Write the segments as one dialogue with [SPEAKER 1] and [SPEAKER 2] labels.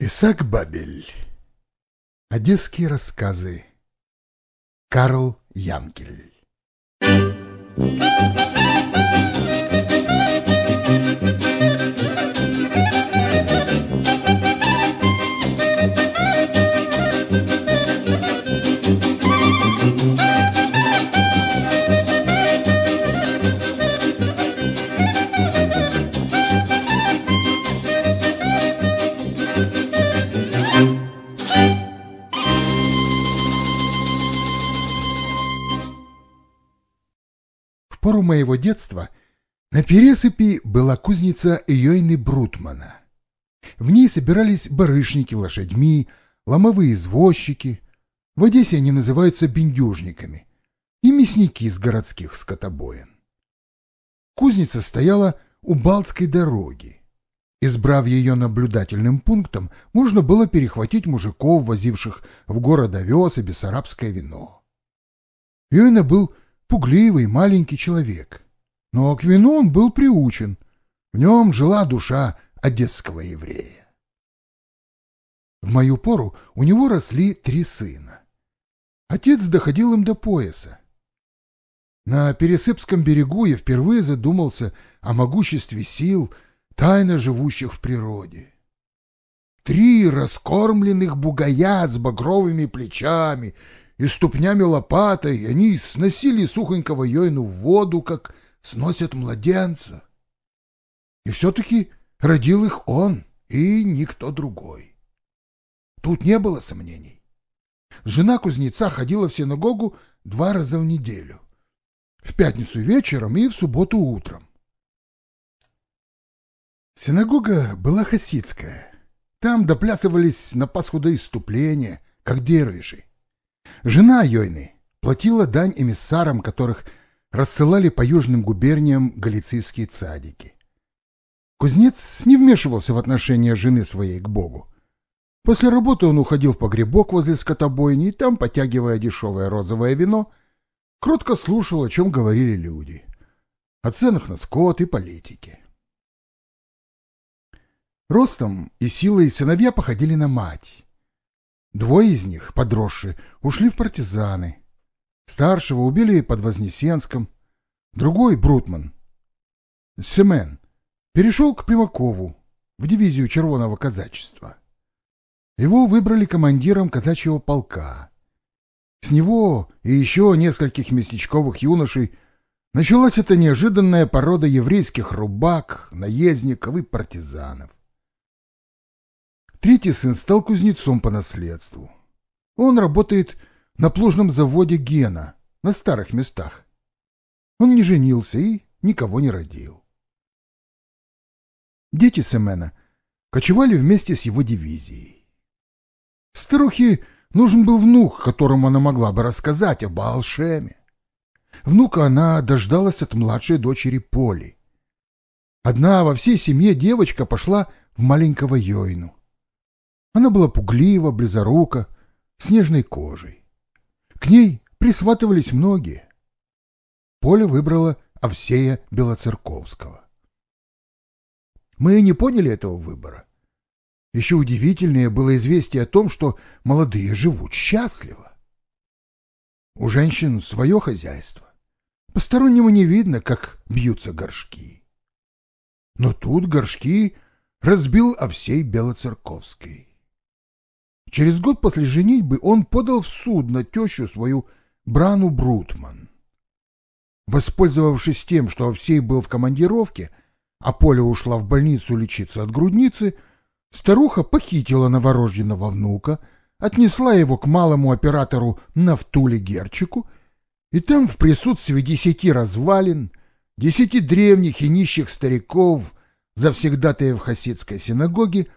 [SPEAKER 1] Исаак Бабель. Одесские рассказы. Карл Янгель. пору моего детства на Пересыпи была кузница Йойны Брутмана. В ней собирались барышники лошадьми, ломовые извозчики. В Одессе они называются бендюжниками и мясники из городских скотобоин. Кузница стояла у Балтской дороги. Избрав ее наблюдательным пунктом, можно было перехватить мужиков, возивших в город овес и бессарабское вино. Юйна был пугливый маленький человек. Но к вину он был приучен, в нем жила душа одесского еврея. В мою пору у него росли три сына. Отец доходил им до пояса. На Пересыпском берегу я впервые задумался о могуществе сил, тайно живущих в природе. Три раскормленных бугая с багровыми плечами, и ступнями лопатой они сносили сухонького Йойну в воду, как сносят младенца. И все-таки родил их он и никто другой. Тут не было сомнений. Жена кузнеца ходила в синагогу два раза в неделю. В пятницу вечером и в субботу утром. Синагога была хасидская. Там доплясывались на Пасху до иступления, как дервиши. Жена Йойны платила дань эмиссарам, которых рассылали по южным губерниям галицийские цадики. Кузнец не вмешивался в отношения жены своей к Богу. После работы он уходил в погребок возле скотобойни и там, потягивая дешевое розовое вино, кротко слушал, о чем говорили люди. О ценах на скот и политике. Ростом и силой сыновья походили на мать. Двое из них, подросшие, ушли в партизаны. Старшего убили под Вознесенском. Другой, Брутман, Семен, перешел к Примакову, в дивизию Червоного казачества. Его выбрали командиром казачьего полка. С него и еще нескольких местечковых юношей началась эта неожиданная порода еврейских рубак, наездников и партизанов. Третий сын стал кузнецом по наследству. Он работает на плужном заводе Гена, на старых местах. Он не женился и никого не родил. Дети Семена кочевали вместе с его дивизией. Старухе нужен был внук, которому она могла бы рассказать об Алшеме. Внука она дождалась от младшей дочери Поли. Одна во всей семье девочка пошла в маленького Йойну. Она была пуглива, близорука, снежной кожей. К ней присватывались многие. Поля выбрала Овсея Белоцерковского. Мы не поняли этого выбора. Еще удивительнее было известие о том, что молодые живут счастливо. У женщин свое хозяйство. Постороннему не видно, как бьются горшки. Но тут горшки разбил Овсей Белоцерковский. Через год после женитьбы он подал в суд на тещу свою Брану Брутман. Воспользовавшись тем, что Овсей был в командировке, а Поля ушла в больницу лечиться от грудницы, старуха похитила новорожденного внука, отнесла его к малому оператору Нафтуле Герчику, и там в присутствии десяти развалин, десяти древних и нищих стариков, завсегдатаев хасидской синагоги,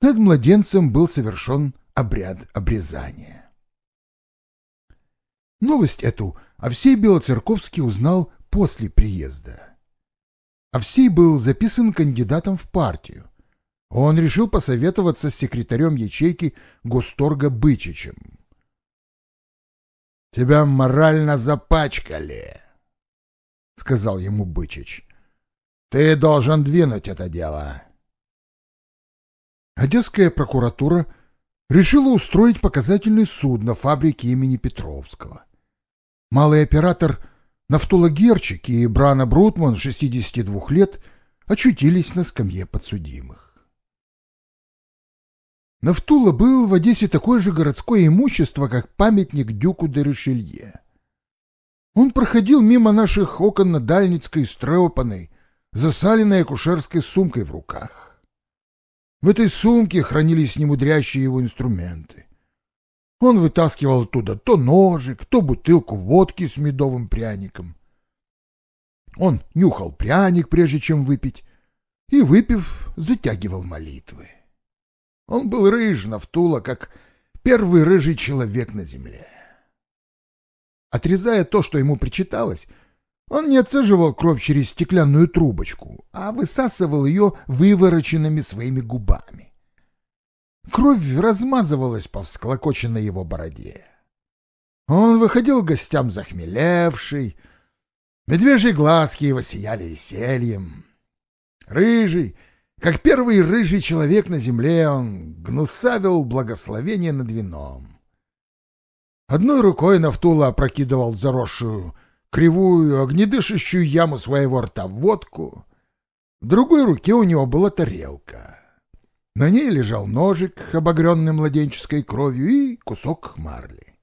[SPEAKER 1] над младенцем был совершен обряд обрезания. Новость эту Овсей Белоцерковский узнал после приезда. Овсей был записан кандидатом в партию. Он решил посоветоваться с секретарем ячейки Госторга Бычичем. «Тебя морально запачкали», — сказал ему Бычич. «Ты должен двинуть это дело». Одесская прокуратура — решила устроить показательный суд на фабрике имени Петровского. Малый оператор Нафтула Герчик и Брана Брутман, 62 лет, очутились на скамье подсудимых. Нафтула был в Одессе такое же городское имущество, как памятник Дюку де Ришелье. Он проходил мимо наших окон на Дальницкой с Треопаной, засаленной акушерской сумкой в руках. В этой сумке хранились немудрящие его инструменты. Он вытаскивал оттуда то ножик, то бутылку водки с медовым пряником. Он нюхал пряник, прежде чем выпить, и, выпив, затягивал молитвы. Он был рыж на втуло, как первый рыжий человек на земле. Отрезая то, что ему причиталось, он не отсаживал кровь через стеклянную трубочку, а высасывал ее вывороченными своими губами. Кровь размазывалась по всклокоченной его бороде. Он выходил к гостям захмелевший, медвежьи глазки его сияли весельем. Рыжий, как первый рыжий человек на земле, он гнусавил благословение над вином. Одной рукой Нафтула опрокидывал заросшую кривую, огнедышащую яму своего рта в водку. В другой руке у него была тарелка. На ней лежал ножик, обогренный младенческой кровью, и кусок марли.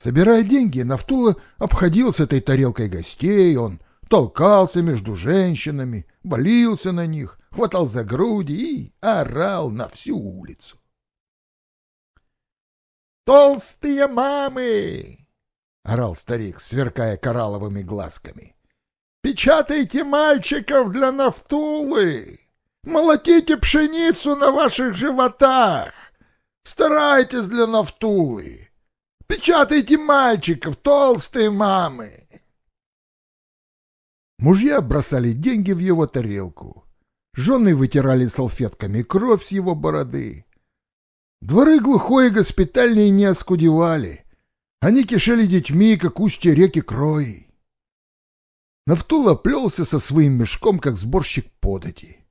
[SPEAKER 1] Собирая деньги, Нафтула обходил с этой тарелкой гостей, он толкался между женщинами, болился на них, хватал за груди и орал на всю улицу. «Толстые мамы! — орал старик, сверкая коралловыми глазками. «Печатайте мальчиков для нафтулы! Молотите пшеницу на ваших животах! Старайтесь для нафтулы! Печатайте мальчиков, толстые мамы!» Мужья бросали деньги в его тарелку. Жены вытирали салфетками кровь с его бороды. Дворы глухой и госпитальные не оскудевали — они кишели детьми, как устье реки Крои. Нафтула плелся со своим мешком, как сборщик подати.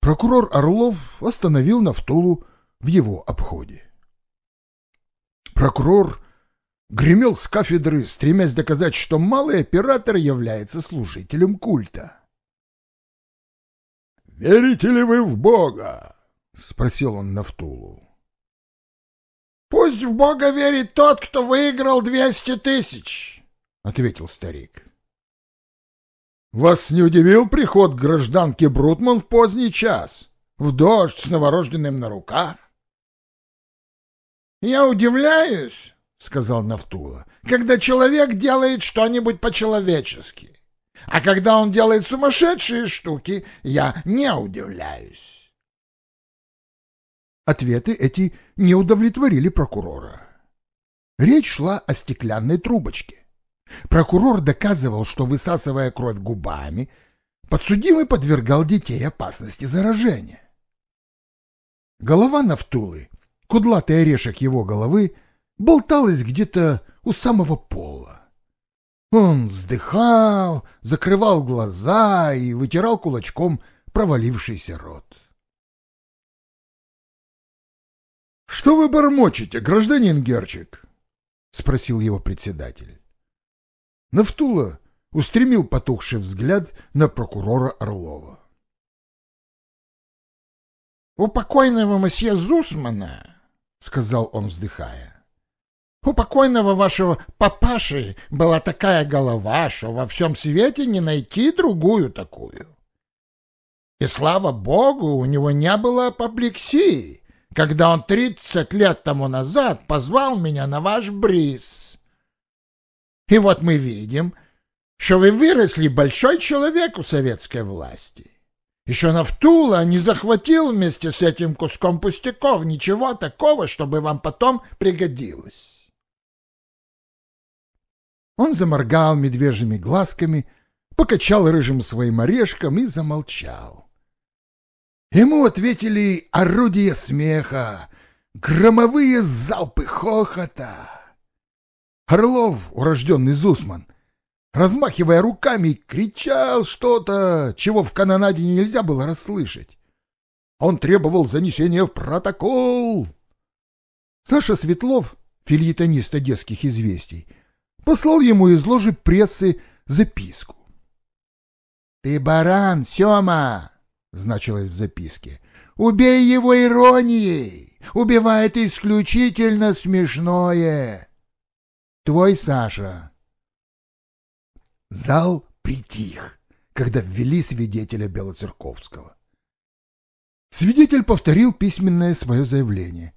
[SPEAKER 1] Прокурор Орлов остановил Навтулу в его обходе. Прокурор гремел с кафедры, стремясь доказать, что малый оператор является служителем культа. «Верите ли вы в Бога?» — спросил он Навтулу ведь в Бога верит тот, кто выиграл двести тысяч, — ответил старик. Вас не удивил приход гражданки Брутман в поздний час, в дождь с новорожденным на руках? Я удивляюсь, — сказал Нафтула, — когда человек делает что-нибудь по-человечески. А когда он делает сумасшедшие штуки, я не удивляюсь. Ответы эти не удовлетворили прокурора. Речь шла о стеклянной трубочке. Прокурор доказывал, что, высасывая кровь губами, подсудимый подвергал детей опасности заражения. Голова Навтулы, кудлатый орешек его головы, болталась где-то у самого пола. Он вздыхал, закрывал глаза и вытирал кулачком провалившийся рот. «Что вы бормочете, гражданин Герчик?» — спросил его председатель. Нафтула устремил потухший взгляд на прокурора Орлова. «У покойного месье Зусмана, — сказал он, вздыхая, — у покойного вашего папаши была такая голова, что во всем свете не найти другую такую. И слава богу, у него не было апоплексии когда он тридцать лет тому назад позвал меня на ваш бриз. И вот мы видим, что вы выросли большой человек у советской власти. Еще Нафтула не захватил вместе с этим куском пустяков ничего такого, чтобы вам потом пригодилось. Он заморгал медвежьими глазками, покачал рыжим своим орешком и замолчал. Ему ответили орудия смеха, громовые залпы хохота. Орлов, урожденный Зусман, размахивая руками, кричал что-то, чего в канонаде нельзя было расслышать. Он требовал занесения в протокол. Саша Светлов, фильетонист одесских известий, послал ему из ложи прессы записку. «Ты баран, Сёма!» значилось в записке. «Убей его иронией! Убивает исключительно смешное!» «Твой Саша!» Зал притих, когда ввели свидетеля Белоцерковского. Свидетель повторил письменное свое заявление.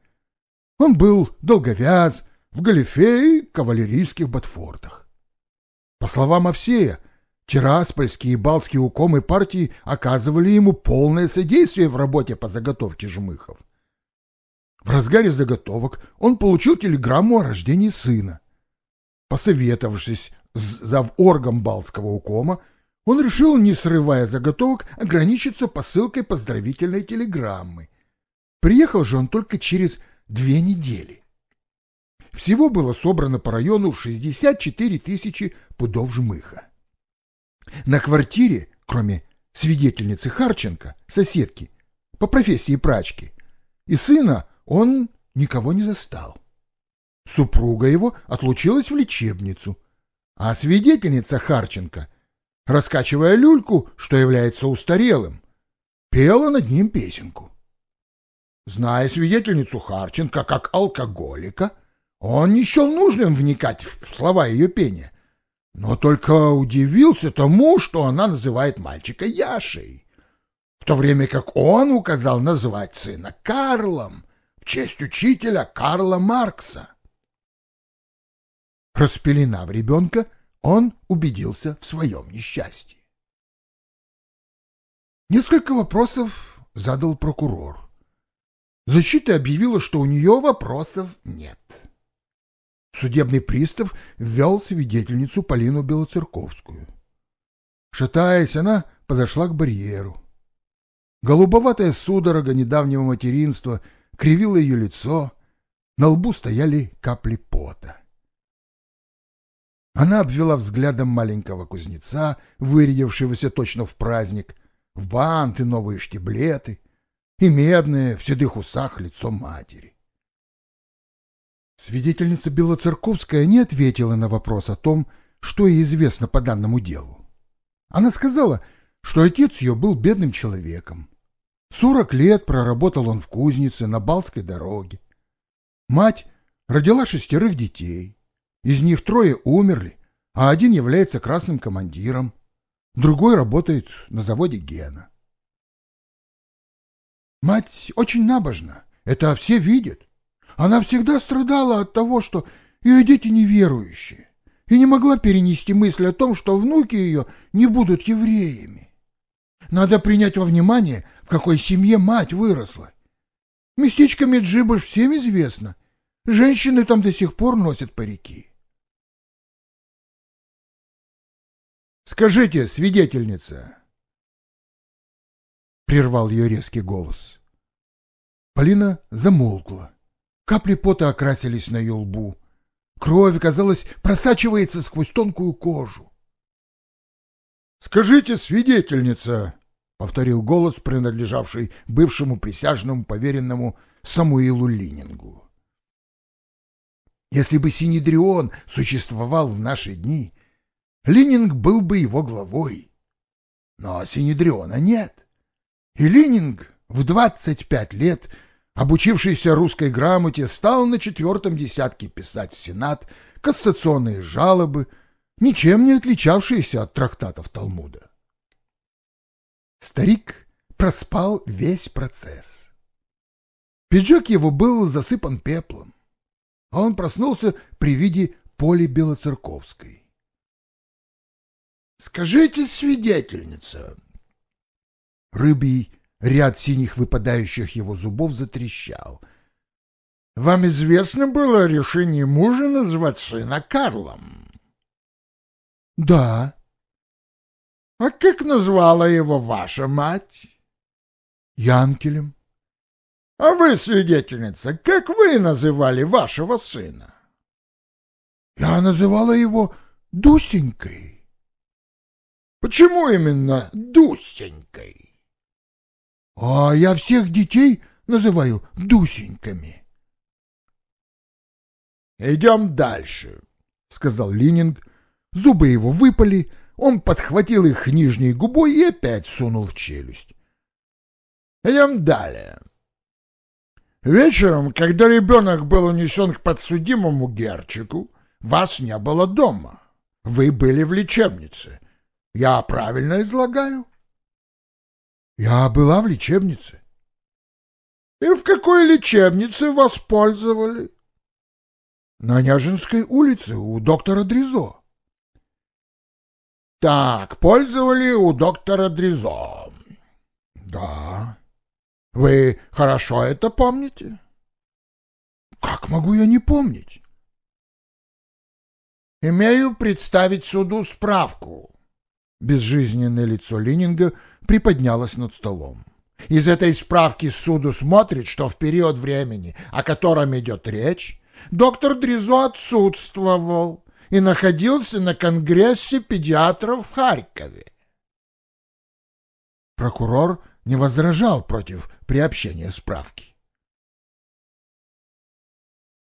[SPEAKER 1] Он был долговяз, в галифе и кавалерийских ботфортах. По словам Овсея, Тираспольские и Балтские укомы партии оказывали ему полное содействие в работе по заготовке жмыхов. В разгаре заготовок он получил телеграмму о рождении сына. Посоветовавшись за заворгом Балтского укома, он решил, не срывая заготовок, ограничиться посылкой поздравительной телеграммы. Приехал же он только через две недели. Всего было собрано по району 64 тысячи пудов жмыха. На квартире, кроме свидетельницы Харченко, соседки, по профессии прачки, и сына он никого не застал. Супруга его отлучилась в лечебницу, а свидетельница Харченко, раскачивая люльку, что является устарелым, пела над ним песенку. Зная свидетельницу Харченко как алкоголика, он не счел нужным вникать в слова ее пения, но только удивился тому, что она называет мальчика Яшей, в то время как он указал называть сына Карлом в честь учителя Карла Маркса. Распеленав ребенка, он убедился в своем несчастье. Несколько вопросов задал прокурор. Защита объявила, что у нее вопросов нет. Судебный пристав ввел свидетельницу Полину Белоцерковскую. Шатаясь, она подошла к барьеру. Голубоватая судорога недавнего материнства кривила ее лицо, на лбу стояли капли пота. Она обвела взглядом маленького кузнеца, вырядившегося точно в праздник, в банты, новые штиблеты и медное в седых усах лицо матери. Свидетельница Белоцерковская не ответила на вопрос о том, что ей известно по данному делу. Она сказала, что отец ее был бедным человеком. Сорок лет проработал он в кузнице на Балтской дороге. Мать родила шестерых детей. Из них трое умерли, а один является красным командиром, другой работает на заводе Гена. Мать очень набожна, это все видят. Она всегда страдала от того, что ее дети неверующие, и не могла перенести мысль о том, что внуки ее не будут евреями. Надо принять во внимание, в какой семье мать выросла. Местечко Меджибаш всем известно. Женщины там до сих пор носят парики. «Скажите, свидетельница!» Прервал ее резкий голос. Полина замолкла. Капли пота окрасились на ее лбу. Кровь, казалось, просачивается сквозь тонкую кожу. «Скажите, свидетельница!» — повторил голос, принадлежавший бывшему присяжному поверенному Самуилу Линингу. «Если бы Синедрион существовал в наши дни, Лининг был бы его главой. Но Синедриона нет, и Лининг в двадцать пять лет — обучившийся русской грамоте, стал на четвертом десятке писать в Сенат кассационные жалобы, ничем не отличавшиеся от трактатов Талмуда. Старик проспал весь процесс. Пиджак его был засыпан пеплом. а Он проснулся при виде поля Белоцерковской. «Скажите, свидетельница!» Рыбий Ряд синих выпадающих его зубов затрещал. «Вам известно было о решении мужа назвать сына Карлом?» «Да». «А как назвала его ваша мать?» «Янкелем». «А вы, свидетельница, как вы называли вашего сына?» «Я называла его Дусенькой». «Почему именно Дусенькой?» А я всех детей называю дусеньками. «Идем дальше», — сказал Лининг. Зубы его выпали, он подхватил их нижней губой и опять сунул в челюсть. «Идем далее». Вечером, когда ребенок был унесен к подсудимому Герчику, вас не было дома. Вы были в лечебнице. Я правильно излагаю? Я была в лечебнице. И в какой лечебнице воспользовали? На Няжинской улице у доктора Дризо. Так, пользовали у доктора Дризо. Да. Вы хорошо это помните? Как могу я не помнить? Имею представить суду справку. Безжизненное лицо Лининга — приподнялась над столом. Из этой справки суду смотрит, что в период времени, о котором идет речь, доктор Дризо отсутствовал и находился на Конгрессе педиатров в Харькове. Прокурор не возражал против приобщения справки.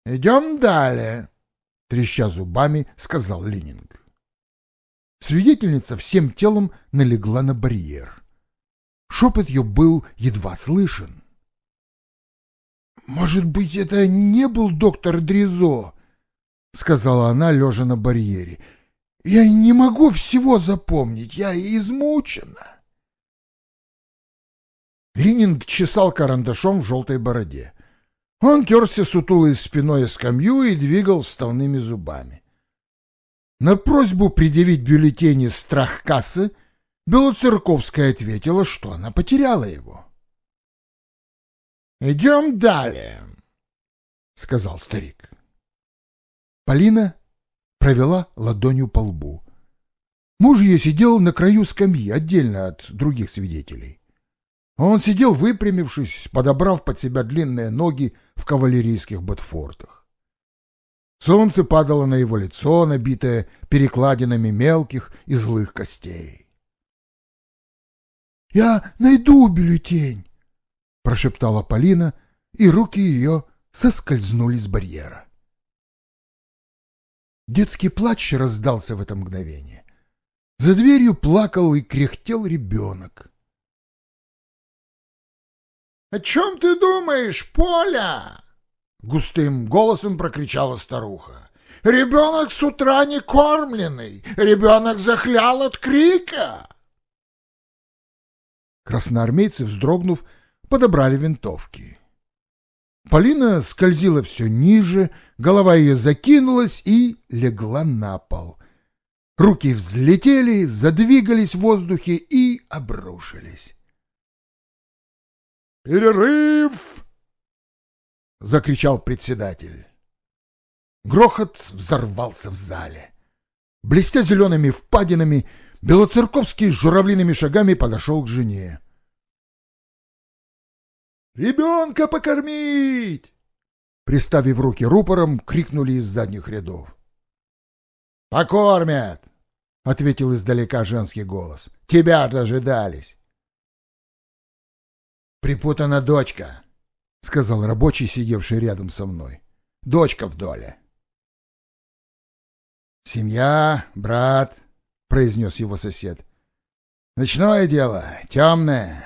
[SPEAKER 1] «Идем далее», — треща зубами, сказал Линнинг. Свидетельница всем телом налегла на барьер. Шепот ее был едва слышен. «Может быть, это не был доктор Дризо?» — сказала она, лежа на барьере. «Я не могу всего запомнить, я измучена». Лининг чесал карандашом в желтой бороде. Он терся сутулой спиной о скамью и двигал вставными зубами. На просьбу предъявить бюллетени «Страх кассы» Белоцерковская ответила, что она потеряла его. «Идем далее», — сказал старик. Полина провела ладонью по лбу. Муж ее сидел на краю скамьи, отдельно от других свидетелей. Он сидел выпрямившись, подобрав под себя длинные ноги в кавалерийских ботфортах. Солнце падало на его лицо, набитое перекладинами мелких и злых костей. Я найду бюллетень!» — прошептала Полина, и руки ее соскользнули с барьера. Детский плач раздался в это мгновение. За дверью плакал и кряхтел ребенок. «О чем ты думаешь, Поля?» — густым голосом прокричала старуха. «Ребенок с утра не кормленный, ребенок захлял от крика!» Красноармейцы, вздрогнув, подобрали винтовки. Полина скользила все ниже, голова ее закинулась и легла на пол. Руки взлетели, задвигались в воздухе и обрушились. «Перерыв!» — закричал председатель. Грохот взорвался в зале. Блестя зелеными впадинами, Белоцерковский с журавлиными шагами подошел к жене. «Ребенка покормить!» Приставив руки рупором, крикнули из задних рядов. «Покормят!» — ответил издалека женский голос. «Тебя дожидались!» «Припутана дочка!» — сказал рабочий, сидевший рядом со мной. «Дочка в доле!» «Семья, брат, — произнес его сосед. «Ночное дело, темное.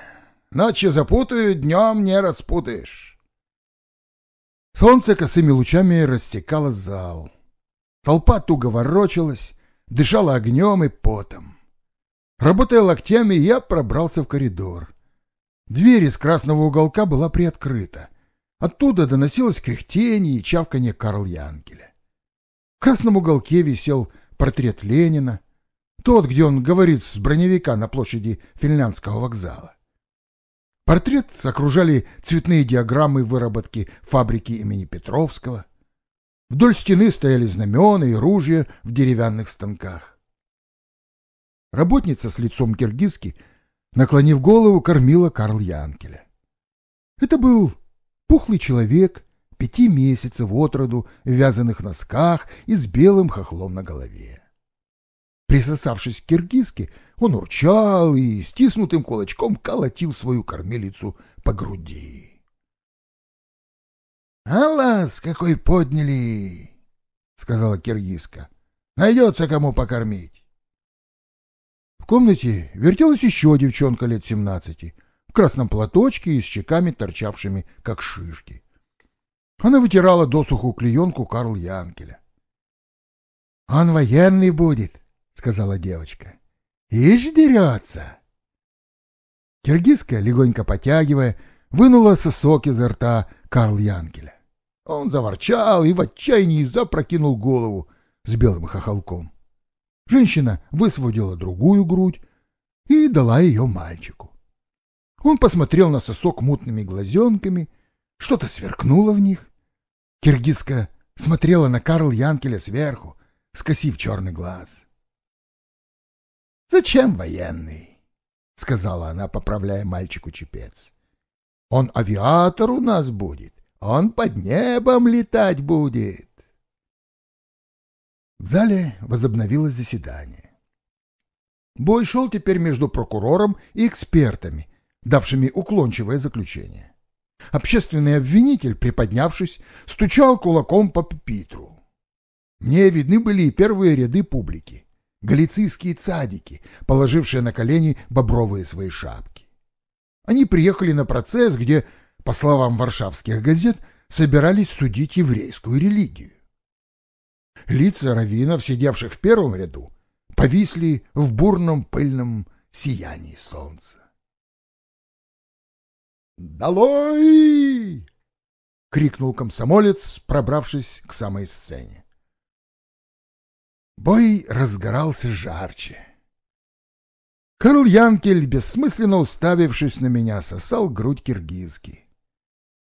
[SPEAKER 1] Ночью запутаю, днем не распутаешь». Солнце косыми лучами растекало зал. Толпа туго ворочалась, дышала огнем и потом. Работая локтями, я пробрался в коридор. Дверь из красного уголка была приоткрыта. Оттуда доносилось кряхтение и чавканье Карл Янкеля. В красном уголке висел портрет Ленина, тот, где он говорит с броневика на площади финляндского вокзала. Портрет окружали цветные диаграммы выработки фабрики имени Петровского. Вдоль стены стояли знамена и ружья в деревянных станках. Работница с лицом киргизки, наклонив голову, кормила Карл Янкеля. Это был пухлый человек, пяти месяцев от роду, в вязаных носках и с белым хохлом на голове. Присосавшись к киргизке, он урчал и стиснутым кулачком колотил свою кормилицу по груди. — Алас, какой подняли! — сказала киргизка. — Найдется кому покормить. В комнате вертелась еще девчонка лет семнадцати, в красном платочке и с щеками торчавшими, как шишки. Она вытирала досуху клеенку Карл Янкеля. — Он военный будет! — сказала девочка. «Ишь дерется!» Киргизка, легонько потягивая, вынула сосок изо рта Карл Янгеля. Он заворчал и в отчаянии запрокинул голову с белым хохолком. Женщина высвободила другую грудь и дала ее мальчику. Он посмотрел на сосок мутными глазенками, что-то сверкнуло в них. Киргизка смотрела на Карл Янкеля сверху, скосив черный глаз. «Зачем военный?» — сказала она, поправляя мальчику чепец. «Он авиатор у нас будет, он под небом летать будет!» В зале возобновилось заседание. Бой шел теперь между прокурором и экспертами, давшими уклончивое заключение. Общественный обвинитель, приподнявшись, стучал кулаком по пепитру. Мне видны были и первые ряды публики галицийские цадики, положившие на колени бобровые свои шапки. Они приехали на процесс, где, по словам варшавских газет, собирались судить еврейскую религию. Лица раввинов, сидевших в первом ряду, повисли в бурном пыльном сиянии солнца. «Долой!» — крикнул комсомолец, пробравшись к самой сцене. Бой разгорался жарче. Карл Янкель, бессмысленно уставившись на меня, сосал грудь киргизки.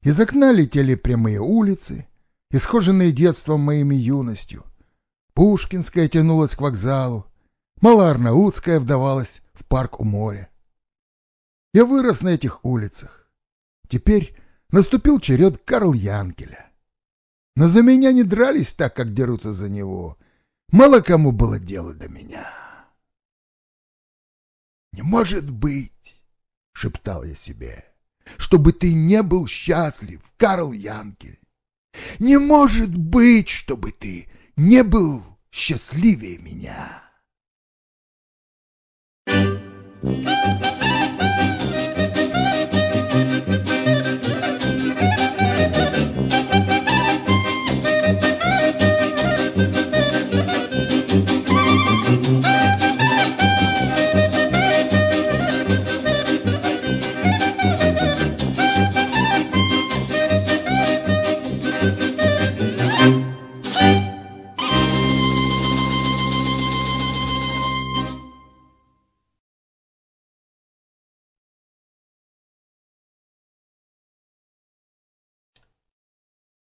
[SPEAKER 1] Из окна летели прямые улицы, исхоженные детством моими юностью. Пушкинская тянулась к вокзалу, Малоарнаутская вдавалась в парк у моря. Я вырос на этих улицах. Теперь наступил черед Карл Янкеля. Но за меня не дрались так, как дерутся за него — Мало кому было дело до меня. «Не может быть!» — шептал я себе. «Чтобы ты не был счастлив, Карл Янкель! Не может быть, чтобы ты не был счастливее меня!» Thank you.